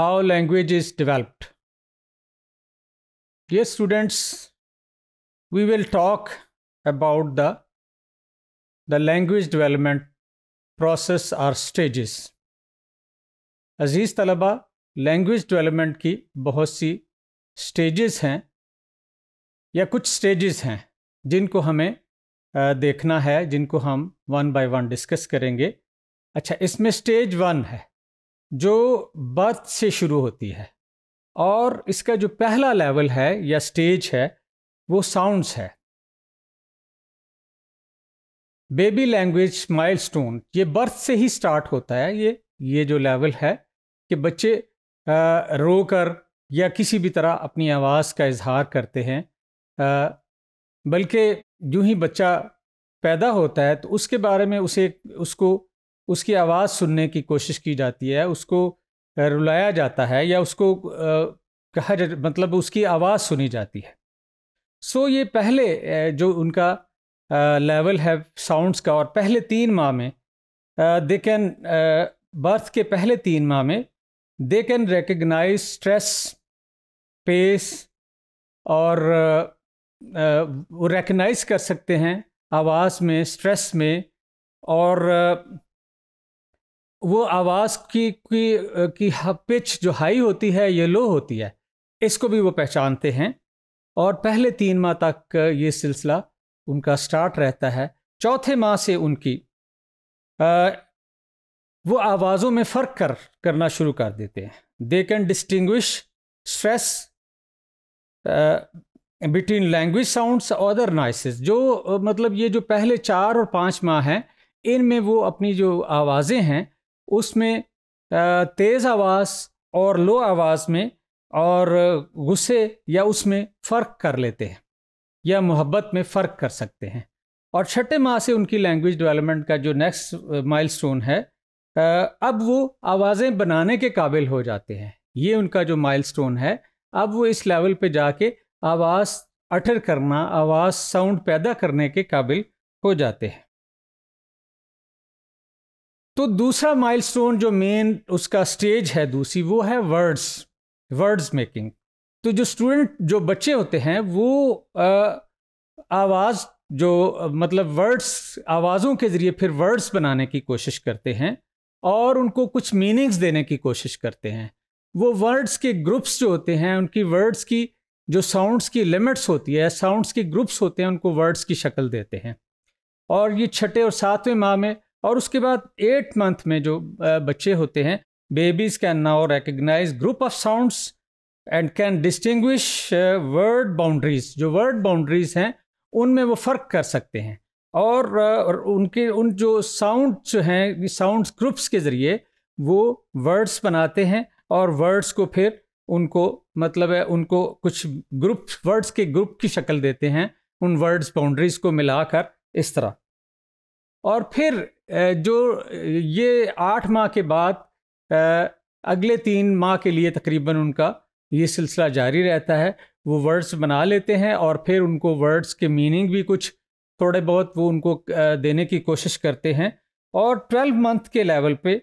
how language is developed ये students we will talk about the the language development process are stages अजीज़ तलबा language development की बहुत सी stages हैं या कुछ स्टेजेस हैं जिनको हमें देखना है जिनको हम वन बाई वन डिस्कस करेंगे अच्छा इसमें स्टेज वन है जो बर्थ से शुरू होती है और इसका जो पहला लेवल है या स्टेज है वो साउंड्स है बेबी लैंग्वेज माइलस्टोन ये बर्थ से ही स्टार्ट होता है ये ये जो लेवल है कि बच्चे रो कर या किसी भी तरह अपनी आवाज़ का इजहार करते हैं बल्कि जो ही बच्चा पैदा होता है तो उसके बारे में उसे उसको उसकी आवाज़ सुनने की कोशिश की जाती है उसको रुलाया जाता है या उसको कहा जा मतलब उसकी आवाज़ सुनी जाती है सो ये पहले जो उनका लेवल है साउंड्स का और पहले तीन माह में दे कैन बर्थ के पहले तीन माह में they can recognise stress pace और वो रिकग्नाइज कर सकते हैं आवाज़ में स्ट्रेस में और वो आवाज़ की की की हाँ, पिच जो हाई होती है ये लो होती है इसको भी वो पहचानते हैं और पहले तीन माह तक ये सिलसिला उनका स्टार्ट रहता है चौथे माह से उनकी आ, वो आवाज़ों में फ़र्क कर करना शुरू कर देते हैं they can distinguish stress between language sounds other noises जो मतलब ये जो पहले चार और पाँच माह हैं इनमें वो अपनी जो आवाज़ें हैं उसमें तेज़ आवाज़ और लो आवाज़ में और गुस्से या उसमें फ़र्क कर लेते हैं या मोहब्बत में फ़र्क कर सकते हैं और छठे माह से उनकी लैंग्वेज डेवलपमेंट का जो नेक्स्ट माइलस्टोन है अब वो आवाज़ें बनाने के काबिल हो जाते हैं ये उनका जो माइलस्टोन है अब वो इस लेवल पे जाके आवाज़ अटर करना आवाज़ साउंड पैदा करने के काबिल हो जाते हैं तो दूसरा माइलस्टोन जो मेन उसका स्टेज है दूसरी वो है वर्ड्स वर्ड्स मेकिंग तो जो स्टूडेंट जो बच्चे होते हैं वो आवाज़ जो मतलब वर्ड्स आवाज़ों के ज़रिए फिर वर्ड्स बनाने की कोशिश करते हैं और उनको कुछ मीनिंग्स देने की कोशिश करते हैं वो वर्ड्स के ग्रुप्स जो होते हैं उनकी वर्ड्स की जो साउंड्स की लिमिट्स होती है साउंड्स के ग्रुप्स होते हैं उनको वर्ड्स की शक्ल देते हैं और ये छठे और सातवें माह में और उसके बाद एट मंथ में जो बच्चे होते हैं babies can now recognise group of sounds and can distinguish word boundaries जो वर्ड बाउंड्रीज हैं उनमें वो फ़र्क कर सकते हैं और, और उनके उन जो साउंड जो हैं साउंड ग्रुप्स के ज़रिए वो वर्ड्स बनाते हैं और वर्ड्स को फिर उनको मतलब है उनको कुछ ग्रुप वर्ड्स के ग्रुप की शक्ल देते हैं उन वर्ड्स बाउंड्रीज को मिलाकर इस तरह और फिर जो ये आठ माह के बाद अगले तीन माह के लिए तकरीबन उनका ये सिलसिला जारी रहता है वो वर्ड्स बना लेते हैं और फिर उनको वर्ड्स के मीनिंग भी कुछ थोड़े बहुत वो उनको देने की कोशिश करते हैं और ट्वेल्व मंथ के लेवल पे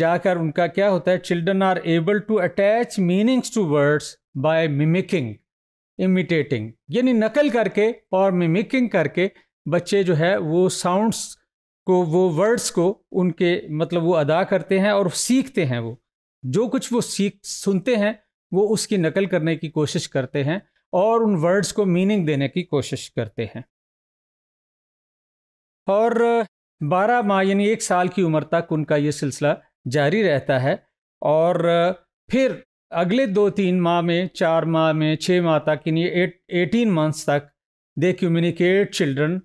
जाकर उनका क्या होता है children are able to attach meanings to words by mimicking imitating यानी नकल करके और मिमिकिंग करके बच्चे जो है वो साउंड्स को वो वर्ड्स को उनके मतलब वो अदा करते हैं और सीखते हैं वो जो कुछ वो सीख सुनते हैं वो उसकी नकल करने की कोशिश करते हैं और उन वर्ड्स को मीनिंग देने की कोशिश करते हैं और बारह माह यानी एक साल की उम्र तक उनका ये सिलसिला जारी रहता है और फिर अगले दो तीन माह में चार माह में छः माह तक यानी एट एटीन मंथ्स तक they communicate children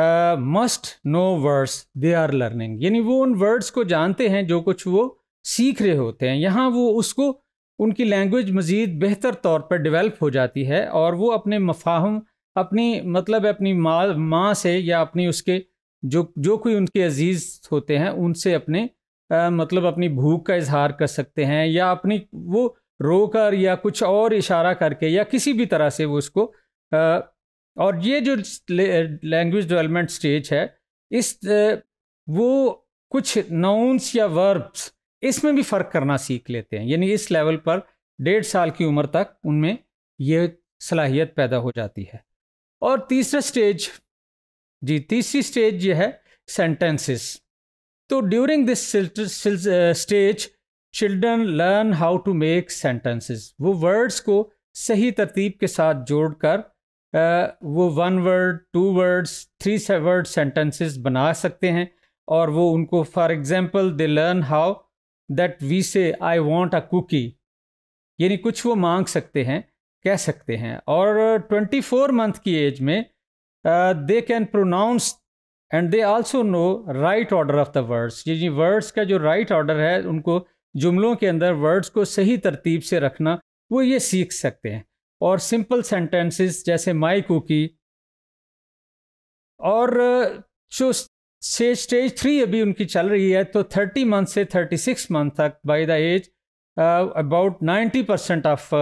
must know words they are learning यानी वो उन वर्ड्स को जानते हैं जो कुछ वो सीख रहे होते हैं यहाँ वो उसको उनकी लैंग्वेज मज़ीद बेहतर तौर पर डेवलप हो जाती है और वो अपने मफाहम अपनी मतलब अपनी माँ माँ से या अपनी उसके जो जो कोई उनके अजीज़ होते हैं उनसे अपने आ, uh, मतलब अपनी भूख का इजहार कर सकते हैं या अपनी वो रो कर या कुछ और इशारा करके या किसी भी तरह से वो उसको आ, uh, और ये जो लैंग्वेज डेवलपमेंट स्टेज है इस वो कुछ नाउन्स या वर्ब्स इसमें भी फ़र्क करना सीख लेते हैं यानी इस लेवल पर डेढ़ साल की उम्र तक उनमें यह सलाहियत पैदा हो जाती है और तीसरा स्टेज जी तीसरी स्टेज ये है सेंटेंसेस तो during this stage children learn how to make sentences वो वर्ड्स को सही तरतीब के साथ जोड़कर वो one word two words three से वर्ड सेंटेंसेस बना सकते हैं और वो उनको for example they learn how that we say I want a cookie यानी कुछ वो मांग सकते हैं कह सकते हैं और 24 मंथ की एज में they can pronounce and they also know right order of the words यानी वर्ड्स का जो राइट right ऑर्डर है उनको जुमलों के अंदर वर्ड्स को सही तरतीब से रखना वो ये सीख सकते हैं और सिंपल सेंटेंसेस जैसे माई कुकी और जो से स्टेज थ्री अभी उनकी चल रही है तो थर्टी मंथ से थर्टी सिक्स मंथ तक by the age about ninety percent of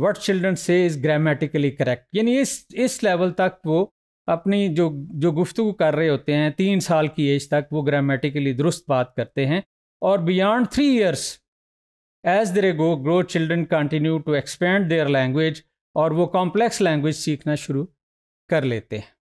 what children say is grammatically correct यानी इस इस लेवल तक वो अपनी जो जो गुफ्तु कर रहे होते हैं तीन साल की एज तक वो ग्रामेटिकली दुरुस्त बात करते हैं और beyond three years age they go grow children continue to expand their language और वो कॉम्प्लेक्स लैंग्वेज सीखना शुरू कर लेते हैं